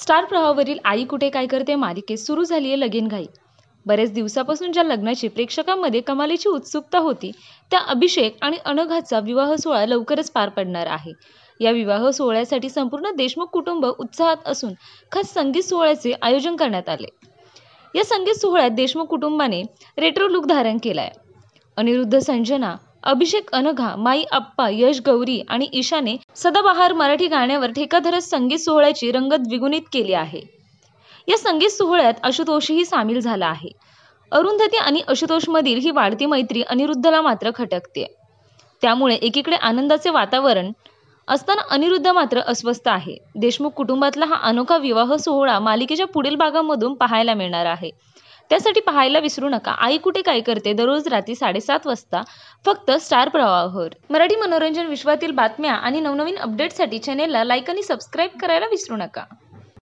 star प्रवाहावरील आई कुठे काय करते मालिकेत सुरू झाली आहे लगीनघाई बरेच दिवसापासून ज्या लग्नाची प्रेक्षकांमध्ये कमालीची उत्सुकता होती त्या अभिषेक आणि अनघाचा विवाह सोहळा लवकरच पार पडणार आहे या विवाह सोहळ्यासाठी संपूर्ण देशमुख कुटुंब उत्साहात असून खास संगीत सोहळ्याचे आयोजन करण्यात आले या संगीत सोहळ्यात देशमुख कुटुंबाने रेट्रो लुक धारण केलाय अनिरुद्ध संजना अभिषेक अनघा माई आप्पा यश गौरी आणि ईशाने सदाबहार मराठी गाण्यावर ठेकाधरस संगीत सोहळ्याची रंगत द्विगुणित केली आहे या संगीत सोहळ्यात आशुतोषही सामील झाला आहे अरुंधती आणि आशुतोषमधील ही वाढती मैत्री अनिरुद्धला मात्र खटकते त्यामुळे एकीकडे आनंदाचे वातावरण असताना अनिरुद्ध मात्र अस्वस्थ आहे देशमुख कुटुंबातला हा अनोखा विवाह सोहळा मालिकेच्या पुढील भागामधून पाहायला मिळणार आहे त्यासाठी पाहायला विसरू नका आई कुठे काय करते दररोज रात्री साडेसात वाजता फक्त स्टार प्रवाहावर मराठी मनोरंजन विश्वातील बातम्या आणि नवनवीन अपडेटसाठी चॅनेलला लाईक आणि सबस्क्राईब करायला विसरू नका